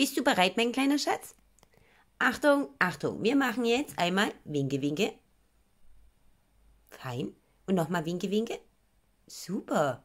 Bist du bereit, mein kleiner Schatz? Achtung, Achtung, wir machen jetzt einmal Winke, Winke. Fein. Und nochmal Winke, Winke. Super.